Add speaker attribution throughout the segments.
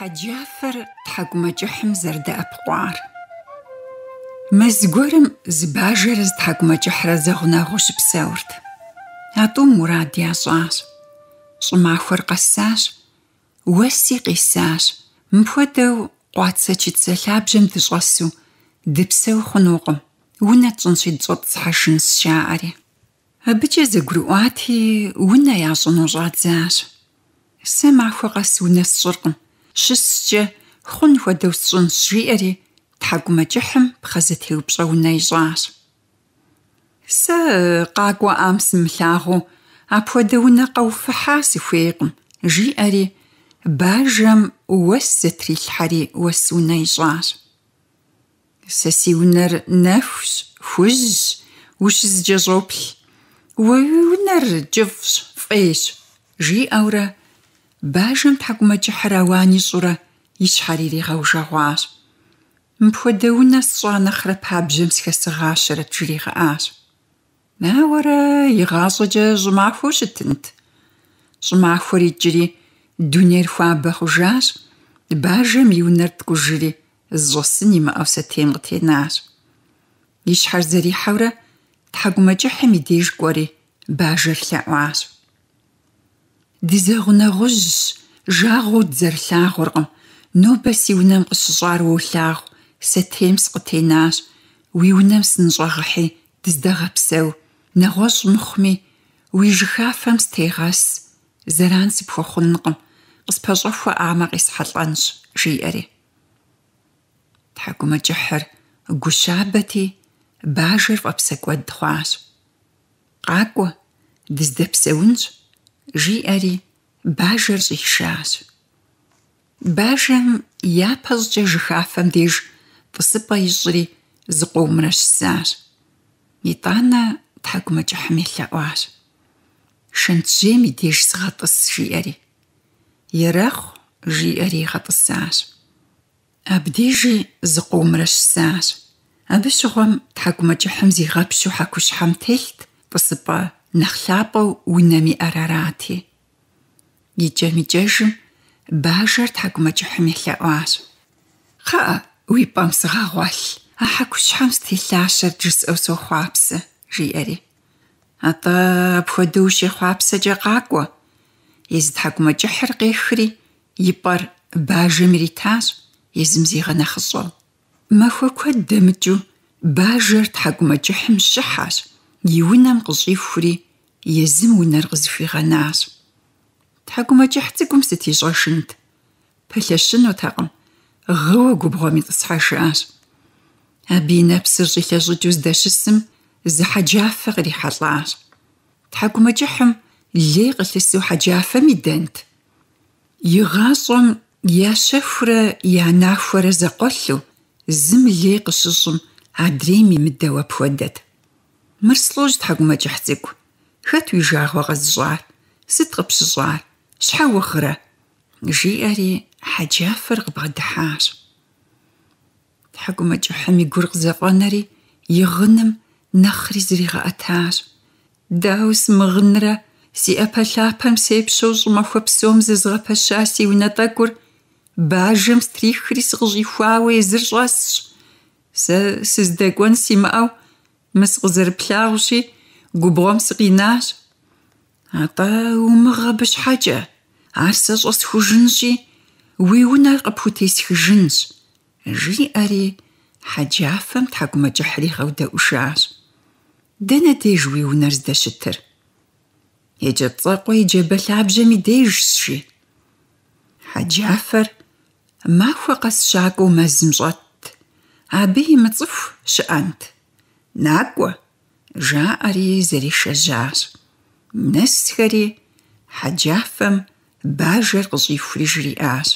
Speaker 1: Хьэджафэр тхьэкӏумэкӏыхьым зэрыдэӏэпыкъуар. Мэз гуэрым зы бажэрэ зы тхьэкӏумэкӏыхьрэ зэгъунэгъуу щыпсэурт. А тӏум мурад ящӏащ. ЩӀымахуэр къэссащ, уэси къисащ, мыпхуэдэу къуацэ чыцэ лъабжьэм дыщӏэсу дыпсэу хъунукъым, унэ тщӏын щӏид щӏотӏысхьэжынщ жаӏэри. Абыкӏэ зэгурыӏуати, унэ ящӏыну щӏадзащ. Сэ махуэ къэс унэ сщӏыркъым. щыскӏэ хъун хуэдэу сщӏынщ жиӏэри тхьэкӏумэкӏыхьым пхъэзэтеупщӏэ унэ ищӏащ. Сэ къакӏуэӏам сымылъагъуу апхуэдэ унэ къэуфыхьа сыхуейкъым, жиӏэри бажэм уэс зэтрилъхьэри уэс унэ ищӏащ. Сэ си унэр нэхущ, хужьщ, ущызкӏэ щӏоплъ. Уи унэр кӏыфӏщ, фӏейщ жиӏэурэ Бажэм тхьэкӀумэкӀыхьыр ауан ищӀурэ и щхьэр иригъэужэгъуащ. Мыпхуэдэ унэ сщӀа нэхърэ пабжьэм схэсыгъащэрэт жригъэӀащ. Ауэрэ игъащӀэкӀэ щӀымахуэу щытынт. ЩӀымахуэр иджыри дунейр хуабэ хъужащ, бажэм и унэр ткӀужри зыщӀэсын имыӀэу сэтейм къытенащ. И щхьэр зэрихьэурэ тхьэкӀумэкӀыхьым и деж кӀуэри бажэр лъэӀуащ. дизэгъунэгъужьщ жагъуэу дызэрылъагъуэркъым. Нобэ си унэм къыщыщӏар уолъагъу, сэ темс къытенащ. Уи унэм сынщӏэгъыхьи дыздэгъэпсэу. Нэгъуэщӏ мыхъуми, уи жыхафэм стегъэс. Зэран сыпхуэхъункъым. Къыспэщӏэхуэӏамэ къисхьэлӏэнщ, жиӏэри. Тхьэкӏумэкӏыхьыр гущабэти, бажэр фӏэпсэкӏуэд хъуащ. Къакӏуэ, дыздэпсэунщ. жиӀэри бажэр щӀишащ. Бажэм япэщӀкӀэ жыхафэм деж тӀысыпӀэ ищӀри зыкъомрэ щысащ. ИтӀанэ тхьэкӀумэкӀыхьым елъэӀуащ. «Шэнтжьейм и деж сыгъэтӀыс» жиӀэри. «Ерехъу» жиӀэри гъэтӀысащ. Абдежи зыкъомрэ щысащ. Абы щыгъуэм тхьэкӀумэкӀыхьым зигъэпщу хьэкущхьэм телът тӀысыпӀэ нарлаапо унами арараати гичэмичэшм баашар тагмаж хэмэлэ оас ха уи памсраарвал ахакуш хамс тилаашар жис осохвапс жиэри ата обходуши хвапсажэ гаква из тагмаж хэр гэхри ипар баажэмри таас измзигъэнахъыщӏэ махуэ куэд дэмыкӏыу бажэр тхьэкӏумэкӏыхьым щыхьащ и унэм къыщӀихури езым унэр къызыхуигъэнащ. ТхьэкӀумэкӀыхь цӀыкӀум сытищӀэжынт. Пэлъэщынутэкъым, гъыуэ губгъуэм итӀысхьэжыӀащ. Абы и нэпсыр щӀилъэщӀыкӀыу здэщысым зы хьэджафэ кърихьэлӀащ. ТхьэкӀумэкӀыхьым лей къылъысу хьэджафэм и дэнт. И гъащӀэм я щэхурэ я нахуэрэ зэкъуэлъу зым лей къыщыщӀым адрейм и мыдэу апхуэдэт. مر سلوج تحكم جحتك خات ويجاه وغز جعر ست غبش جعر شحا جي أري حجافر فرق بغد حار تحكم جحم يقرق زفانري يغنم نخري زريغة أتار داوس مغنرا سي أبا لابام سيب شوج ما خب سوم زيزغة بشاسي ونطاكور باجم ستريخ ريس غجي خواوي زرجاس سيزدقون سي مأو مسغزر بلاغشي قبغم سقيناش عطا ومغا حاجة عرسة جاس خجنشي ويونا قبو تيس خجنش جي أري حجافم تحاكو ما جحري غودا وشعش دانا ديج ويونا رزدا شتر يجب تساقو يجب اللعب جامي ديج سشي حجافر ما هو قس شعكو ما عبيه متصف شأنت накӏуэ, жаӏэри зэришэжьащ. Нэсхэри хьэджафэм бажэр къыщӏихури жриӏащ.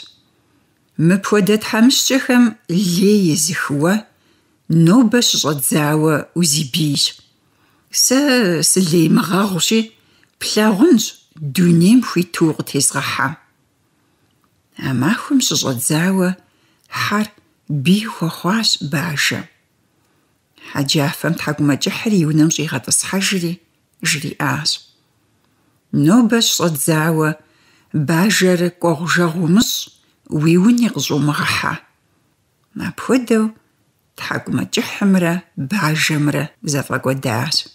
Speaker 1: Мыпхуэдэ тхьэмыщкӏэхэм лей езыхыуэ нобэ щыщӏэдзауэ узибийщ. Сэ сылеймыгъэгъущи, плъагъунщ дунейм хуиту къытезгъэхьа. А махуэм щыщӏэдзауэ хьэр бий хуэхъуащ бажэ. حاجه حجافم تحكم جحري ونمشي غطس حجري جري آش نوبش صد زاوة باجر كوغجر ومش ويوني غزو مغحا ما بودو تحكم جحمرة باجمرة زفاقو داش